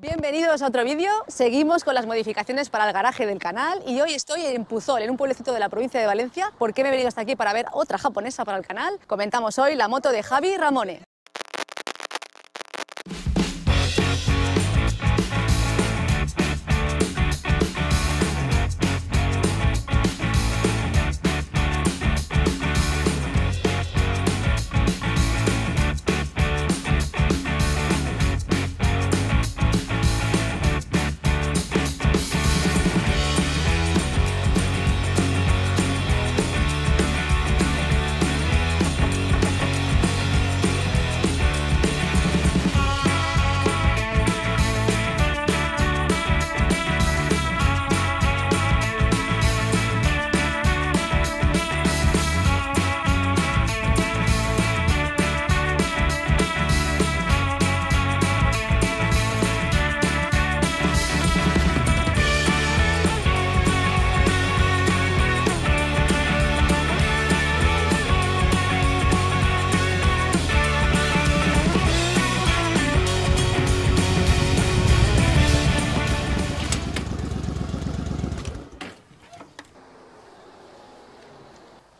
Bienvenidos a otro vídeo. Seguimos con las modificaciones para el garaje del canal y hoy estoy en Puzol, en un pueblecito de la provincia de Valencia, ¿Por qué me he venido hasta aquí para ver otra japonesa para el canal. Comentamos hoy la moto de Javi Ramone.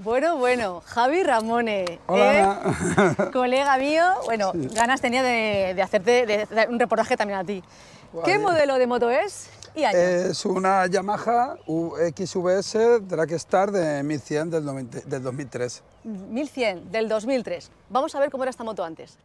Bueno, bueno, Javi Ramone, ¿eh? colega mío, bueno, ganas tenía de, hacerte un reportaje también a ti. ¿Qué modelo de moto es y Es una Yamaha XVS Dragstar de 1100 del, del 2003. 1100 del 2003. Vamos a ver cómo era esta moto antes.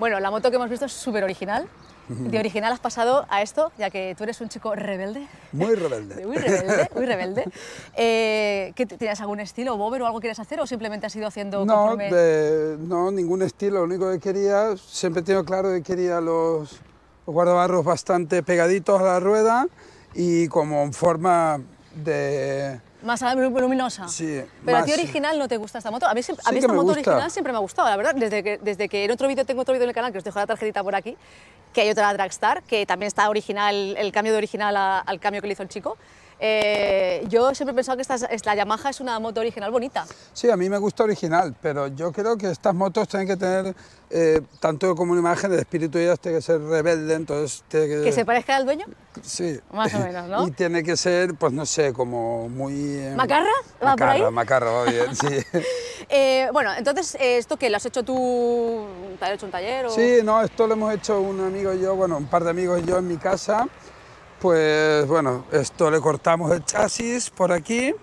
Bueno, la moto que hemos visto es súper original, De original has pasado a esto, ya que tú eres un chico rebelde. Muy rebelde. muy rebelde, muy rebelde. Eh, ¿Tienes algún estilo, bober o algo que quieres hacer o simplemente has ido haciendo no, eh, no, ningún estilo. Lo único que quería, siempre tenido claro que quería los, los guardabarros bastante pegaditos a la rueda y como en forma de más luminosa. Sí. Pero a ti original no te gusta esta moto. A mí, a mí esta moto original siempre me ha gustado, la verdad. Desde que, desde que en otro vídeo tengo otro vídeo en el canal, que os dejo la tarjetita por aquí, que hay otra Star, que también está original, el cambio de original al cambio que le hizo el chico. Eh, yo siempre he pensado que esta, Yamaha es una moto original bonita. Sí, a mí me gusta original, pero yo creo que estas motos tienen que tener, eh, tanto como una imagen, de espíritu de ellas tiene que ser rebelde, entonces... Tiene que... que... se parezca al dueño? Sí. Más o menos, ¿no? Y tiene que ser, pues no sé, como muy... Eh, ¿Macarra? macarra, macarra, va bien, sí. bueno, entonces, ¿esto que ¿Lo has hecho tú? ¿Te has hecho un taller? O... Sí, no, esto lo hemos hecho un amigo y yo, bueno, un par de amigos y yo en mi casa pues bueno, esto le cortamos el chasis por aquí.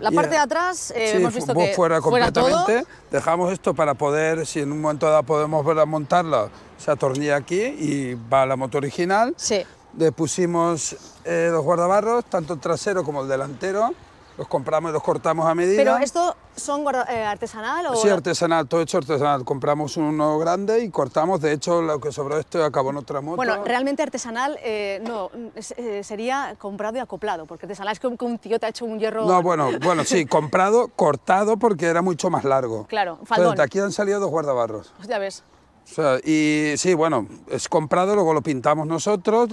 La parte de atrás eh, hemos visto que fuera completamente. Dejamos esto para poder, si en un momento dado podemos montarla, se atornilla aquí y va la moto original. Sí. Le pusimos los eh, guardabarros, tanto el trasero como el delantero los compramos, y los cortamos a medida. ¿Pero esto son eh, artesanal o...? Sí, artesanal, todo hecho artesanal. Compramos uno grande y cortamos, de hecho, lo que sobró esto acabó en otra moto. Bueno, realmente artesanal eh, no, eh, sería comprado y acoplado, porque artesanal es como que un tío te ha hecho un hierro... No, bueno, bueno sí, comprado, cortado, porque era mucho más largo. Claro, faldón. aquí han salido dos guardabarros. Pues ya ves. O sea, y sí, bueno, es comprado, luego lo pintamos nosotros,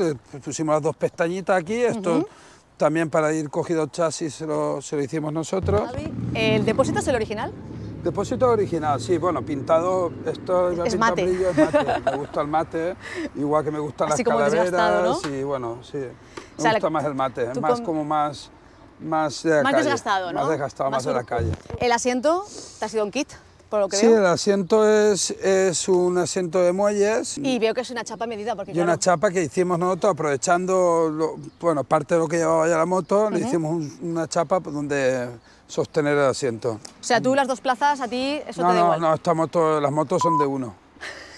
pusimos las dos pestañitas aquí, esto... También para ir cogido chasis se lo, hicimos nosotros. ¿El depósito es el original? Depósito original, sí, bueno, pintado, esto es mate. es mate. Me gusta el mate, igual que me gustan Así las calaveras. ¿no? Sí, bueno, sí. Me gusta más el mate, es más como más... Más, desgastado, ¿no? Más desgastado, más, más de la calle. ¿El asiento te ha sido un kit? sí, el asiento es, es, un asiento de muelles. Y veo que es una chapa medida. Porque, y una chapa que hicimos nosotros, aprovechando bueno, parte de lo que llevaba ya la moto, le hicimos una chapa donde sostener el asiento. O sea, tú las dos plazas, a ti eso te da no, No, esta moto, las motos son de uno.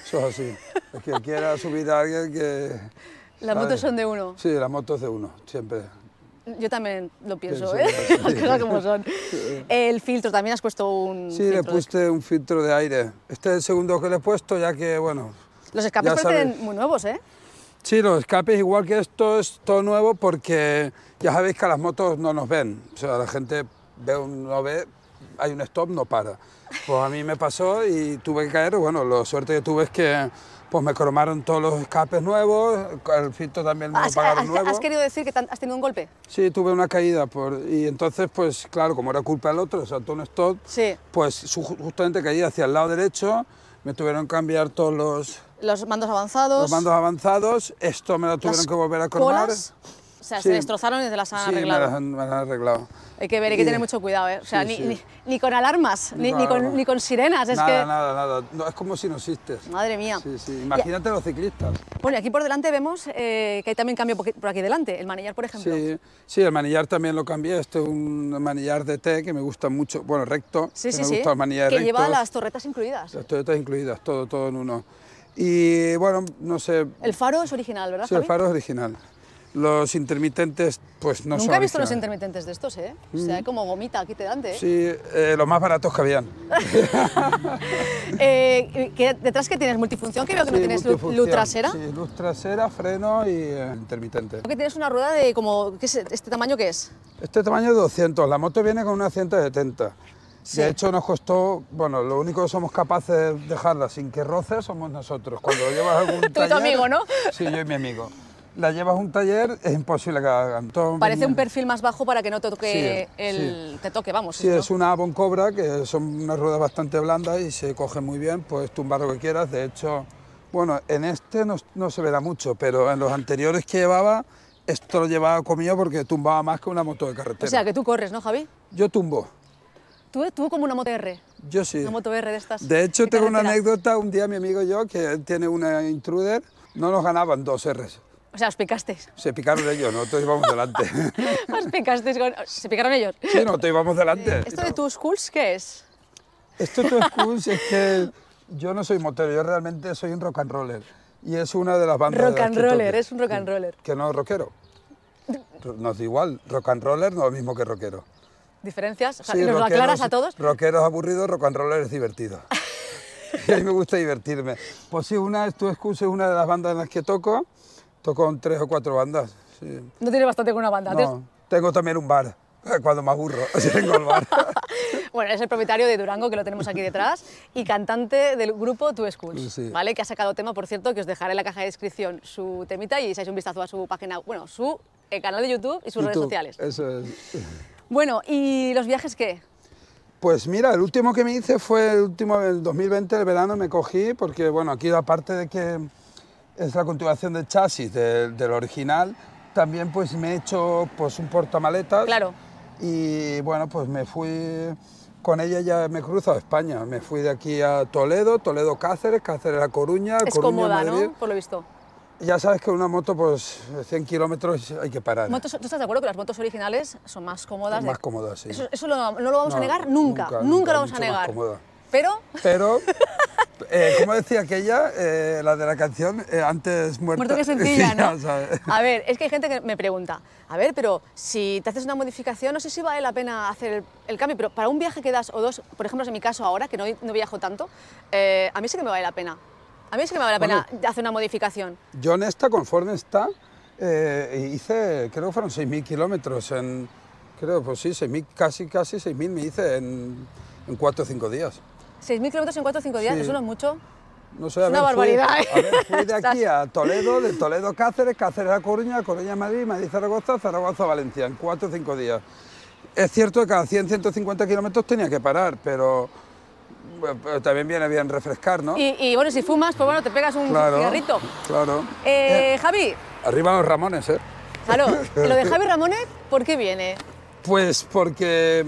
Eso es así. El que quiera subir a alguien que... Las motos son de uno. Sí, las motos de uno, siempre. Yo también lo pienso, ¿eh? las cosas como son. El filtro, también has puesto un Sí, le puse un filtro de aire. Este es el segundo que le he puesto, ya que, bueno... Los escapes parecen muy nuevos, ¿eh? Sí, los escapes, igual que esto, es todo nuevo porque ya sabéis que las motos no nos ven. O sea, la gente ve un, no ve, hay un stop, no para. Pues a mí me pasó y tuve que caer, bueno, la suerte que tuve es que pues me cromaron todos los escapes nuevos, el filtro también me lo pagaron ¿Has querido decir que has tenido un golpe? Sí, tuve una caída y entonces, pues claro, como era culpa del otro, o sea, stop, Stott, pues justamente caí hacia el lado derecho, me tuvieron que cambiar todos los... Los mandos avanzados. Los mandos avanzados, esto me lo tuvieron que volver a cromar. O sea, se destrozaron y la las han arreglado. Me han, arreglado. Hay que ver, hay que tener mucho cuidado, ¿eh? O sea, ni, con alarmas, ni, con, sirenas, es nada, que... Nada, nada, no, es como si no existes. Madre mía. Sí, sí, imagínate los ciclistas. Bueno, y aquí por delante vemos eh, que hay también cambio por aquí delante, el manillar, por ejemplo. Sí, sí, el manillar también lo cambié, este es un manillar de T que me gusta mucho, bueno, recto, sí, sí, me gusta el manillar Que lleva las torretas incluidas. Las torretas incluidas, todo, todo en uno. Y bueno, no sé... El faro es original, ¿verdad, Sí, el faro es original los intermitentes, pues no Nunca son. Nunca he visto los intermitentes de estos, ¿eh? O sea, hay mm. como gomita aquí te ¿eh? Sí, eh, los más baratos que habían. Eh, que, ¿Detrás que tienes? ¿Multifunción? Que veo que no tienes luz trasera. Sí, luz trasera, freno y eh, intermitente. ¿Por que tienes una rueda de como. ¿Este tamaño qué es? Este tamaño es 200. La moto viene con una 170. De hecho, nos costó, bueno, lo único que somos capaces de dejarla sin que roce somos nosotros. Cuando lo llevas a algún Tú y tu amigo, ¿no? Sí, yo y mi amigo la llevas a un taller, es imposible que hagan. Todo Parece un perfil más bajo para que no te toque, el, Te toque vamos. Sí, es una bon Cobra, que son unas ruedas bastante blandas y se coge muy bien, puedes tumbar lo que quieras. De hecho, bueno, en este no, se verá mucho, pero en los anteriores que llevaba, esto lo llevaba comido porque tumbaba más que una moto de carretera. O sea, que tú corres, ¿no, Javi? Yo tumbo. ¿Tú, tú como una moto R? Yo sí. Una moto R de estas. De hecho, tengo una anécdota. Un día mi amigo y yo, que tiene una intruder, no nos ganaban dos Rs. O sea, os picasteis. Se picaron ellos, nosotros íbamos delante. os picasteis ¿Se picaron ellos? Sí, nosotros íbamos delante. ¿Esto de tus schools qué es? Esto de tus schools es que yo no soy motero, yo realmente soy un rock and roller. Y es una de las bandas... Rock and roller, es un rock and roller. Que no rockero. Nos da igual, rock and roller no es lo mismo que rockero. ¿Diferencias? O sea, ¿Nos lo aclaras a todos? es aburridos, rock and roller es divertido. y a mí me gusta divertirme. Pues sí, una, de tu schools es una de las bandas en las que toco. Toco con tres o cuatro bandas. Sí. ¿No tiene bastante con una banda? No, tengo también un bar. Eh, cuando me aburro, tengo el bar. bueno, es el propietario de Durango, que lo tenemos aquí detrás, y cantante del grupo Tu Schools, ¿vale? Que ha sacado tema, por cierto, que os dejaré en la caja de descripción su temita y echáis un vistazo a su página, bueno, su eh, canal de YouTube y sus redes sociales. Eso es. Bueno, ¿y los viajes qué? Pues mira, el último que me hice fue el último del 2020, el verano me cogí, porque bueno, aquí aparte de que es la continuación del chasis del, original. También pues me he hecho pues un portamaletas. Claro. Y bueno, pues me fui con ella ya me cruzo a España. Me fui de aquí a Toledo, Toledo Cáceres, Cáceres a Coruña. Es cómoda, ¿no? Por lo visto. Ya sabes que una moto, pues 100 kilómetros hay que parar. ¿Tú estás de acuerdo que las motos originales son más cómodas? Más cómodas, sí. Eso, no lo vamos a negar nunca, nunca, nunca, nunca lo vamos a negar. Pero. Eh, como decía aquella, eh, la de la canción, eh, antes muerta, muerto que sencilla, ¿no? A ver, es que hay gente que me pregunta, a ver, pero si te haces una modificación, no sé si vale la pena hacer el, cambio, pero para un viaje que das o dos, por ejemplo, en mi caso ahora, que no, no viajo tanto, a mí sí que me vale la pena. A mí sí que me vale la pena hacer una modificación. Yo en esta, conforme está, hice, creo que fueron 6.000 kilómetros en... Creo, pues sí, 6.000, casi, casi 6.000 me hice en, en 4 o 5 días. 6.000 kilómetros en 4 o 5 días, ¿eso no es mucho? No sé, a una barbaridad. a ver, fui ¿eh? de aquí a Toledo, de Toledo a Cáceres, Cáceres a Coruña, Coruña a Madrid, Madrid Zaragoza, Zaragoza a Valencia, en 4 o 5 días. Es cierto que a 100, 150 kilómetros tenía que parar, pero también viene bien refrescar, ¿no? Y, bueno, si fumas, pues bueno, te pegas un cigarrito. Claro. Eh, eh, Javi. Arriba los Ramones, ¿eh? Claro. ¿Lo de Javi Ramones, por qué viene? Pues porque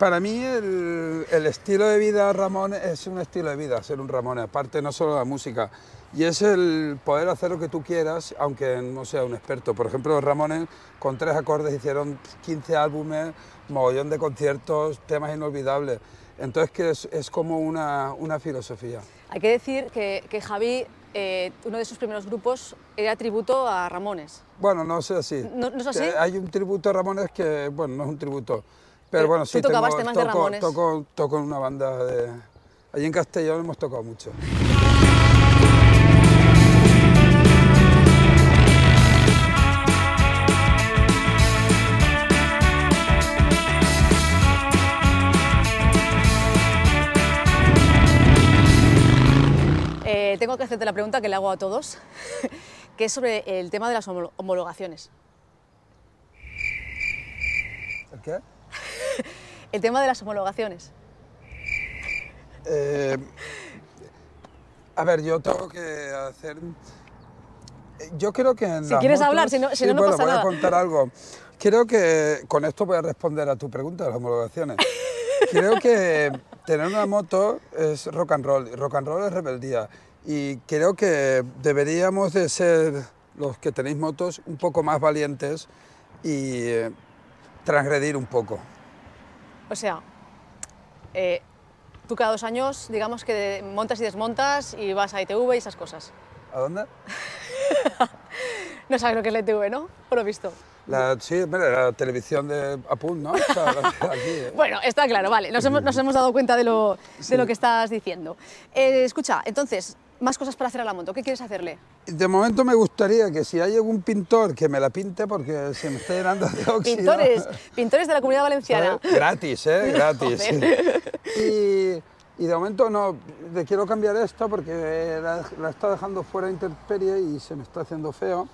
para mí el, estilo de vida Ramón es un estilo de vida, ser un Ramón, aparte no solo la música. Y es el poder hacer lo que tú quieras, aunque no sea un experto. Por ejemplo, los Ramones con tres acordes hicieron 15 álbumes, mogollón de conciertos, temas inolvidables. Entonces que es, como una, filosofía. Hay que decir que, que Javi, eh, uno de sus primeros grupos, era tributo a Ramones. Bueno, no sé así. ¿No, no es así? Hay un tributo a Ramones que, bueno, no es un tributo. Pero eh, bueno, sí, toco, de Ramones? Toco, una banda de... Allí en Castellón hemos tocado mucho. Eh, tengo que hacerte la pregunta que le hago a todos, que es sobre el tema de las homologaciones. ¿El qué? El tema de las homologaciones. Eh, a ver, yo tengo que hacer... Yo creo que... si quieres hablar, si no, si no, voy a contar algo. Creo que con esto voy a responder a tu pregunta de las homologaciones. Creo que tener una moto es rock and roll, y rock and roll es rebeldía. Y creo que deberíamos de ser los que tenéis motos un poco más valientes y eh, transgredir un poco. O sea, eh, tú cada dos años, digamos que montas y desmontas y vas a ITV y esas cosas. ¿A dónde? no sabes lo que es la ITV, ¿no? Por lo visto. La, sí, mira, la televisión de Apun, ¿no? ¿eh? bueno, está claro, vale. Nos hemos, dado cuenta de lo, lo que estás diciendo. Eh, escucha, entonces, más cosas para hacer a la moto. ¿Qué quieres hacerle? De momento me gustaría que si hay algún pintor que me la pinte porque se me está llenando de óxido. Pintores, pintores de la Comunidad Valenciana. Gratis, ¿eh? Gratis. y, de momento no, le quiero cambiar esto porque la, está dejando fuera Interperie y se me está haciendo feo.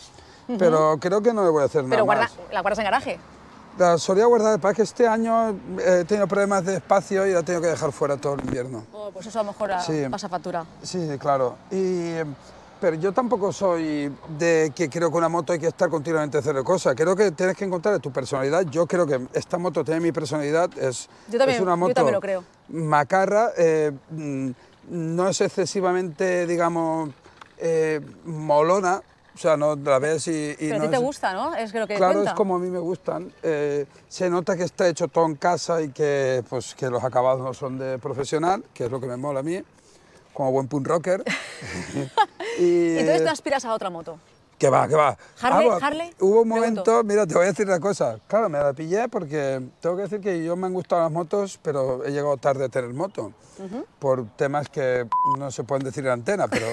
Pero creo que no le voy a hacer nada ¿La guardas en garaje? La solía guardar, para que este año eh, he tenido problemas de espacio y la he tenido que dejar fuera todo el invierno. Oh, pues eso a lo mejor ah, pasa factura. Sí, claro. pero yo tampoco soy de que creo que una moto hay que estar continuamente haciendo cosas. Creo que tienes que encontrar tu personalidad. Yo creo que esta moto tiene mi personalidad. Es, una moto macarra. Eh, mm, no es excesivamente, digamos, eh, molona, o sea, no la ves y... Pero a ti te gusta, ¿no? Claro, es como a mí me gustan. Eh, se nota que está hecho todo en casa y que, pues, que los acabados no son de profesional, que es lo que me mola a mí, como buen punk rocker. y, Entonces te eh, aspiras a otra moto. Que va, que va. Harley, Harley Hubo un momento, mira, te voy a decir una cosa. Claro, me la pillé porque tengo que decir que yo me han gustado las motos, pero he llegado tarde a tener moto. Por temas que no se pueden decir en antena, pero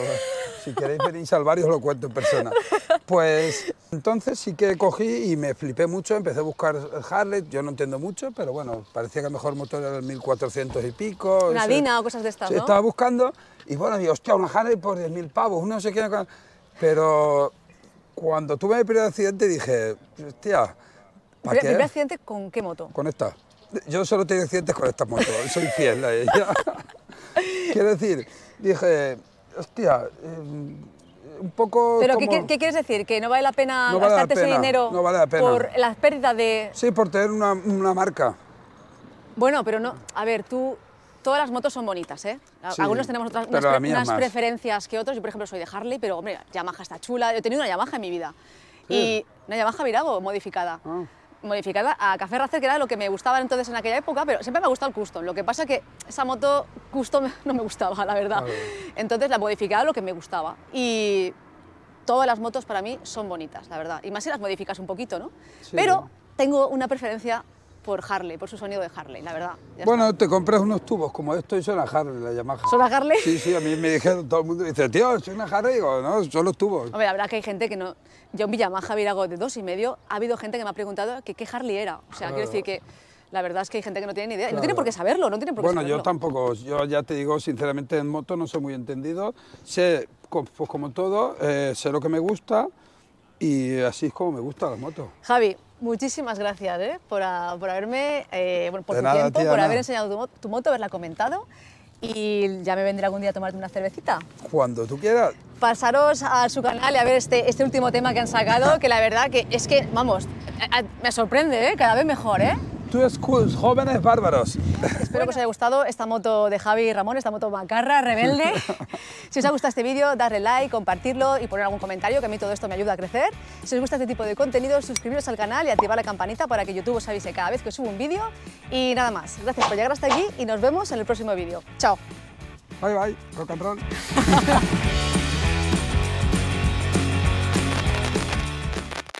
si queréis venir salvar y os lo cuento en persona. Pues entonces sí que cogí y me flipé mucho, empecé a buscar Harley, yo no entiendo mucho, pero bueno, parecía que el mejor motor era el 1400 y pico. Una Dina o cosas de estas, sí, Estaba buscando y bueno, digo, hostia, una Harley por 10.000 pavos, uno no sé qué, pero cuando tuve mi primer accidente dije, hostia, ¿para qué? ¿Primer accidente con qué moto? Con esta. Yo solo tengo accidentes con esta moto, soy fiel a ella. Quiero decir, dije, hostia, eh, un poco. ¿Pero ¿qué, quieres decir? ¿Que no vale la pena gastarte ese dinero por la pérdida por las pérdidas de.? Sí, por tener una marca. Bueno, pero no. A ver, tú Todas las motos son bonitas, ¿eh? Algunos tenemos otras, unas, preferencias que otros. Yo, por ejemplo, soy de Harley, pero, hombre, Yamaha está chula. Yo he tenido una Yamaha en mi vida. Y una Yamaha Virago modificada. Ah. Modificada a Café Racer, que era lo que me gustaba entonces en aquella época, pero siempre me ha gustado el custom. Lo que pasa que esa moto custom no me gustaba, la verdad. Entonces la modificaba lo que me gustaba. Y todas las motos para mí son bonitas, la verdad. Y más si las modificas un poquito, ¿no? Pero tengo una preferencia por Harley, por su sonido de Harley, la verdad. Bueno, te compras unos tubos como estos y suena Harley, la Yamaha. ¿Son Harley? Sí, sí, a mí me dijeron, todo el mundo dice, tío, suena una Harley, digo, no, son los tubos. Hombre, la verdad que hay gente que no... Yo en mi Yamaha virago de dos y medio, ha habido gente que me ha preguntado qué Harley era. O sea, quiero decir que... La verdad es que hay gente que no tiene ni idea. No tiene por qué saberlo, no tiene por qué Bueno, yo tampoco. Yo ya te digo, sinceramente, en moto no soy muy entendido. Sé, pues como todo, eh, sé lo que me gusta y así es como me gusta las motos. Javi, muchísimas gracias ¿eh? por, haberme, eh, por tu tiempo, por haber enseñado tu, moto, haberla comentado y ya me vendré algún día a tomarte una cervecita. Cuando tú quieras. Pasaros a su canal y a ver este, este último tema que han sacado, que la verdad que es que, vamos, me sorprende, ¿eh? cada vez mejor, ¿eh? Schools, jóvenes bárbaros. Espero que os haya gustado esta moto de Javi y Ramón, esta moto macarra, rebelde. si os ha gustado este vídeo, darle like, compartirlo y poner algún comentario, que a mí todo esto me ayuda a crecer. Si os gusta este tipo de contenido, suscribiros al canal y activar la campanita para que YouTube os avise cada vez que subo un vídeo. Y nada más, gracias por llegar hasta aquí y nos vemos en el próximo vídeo. Chao. Bye bye, rock and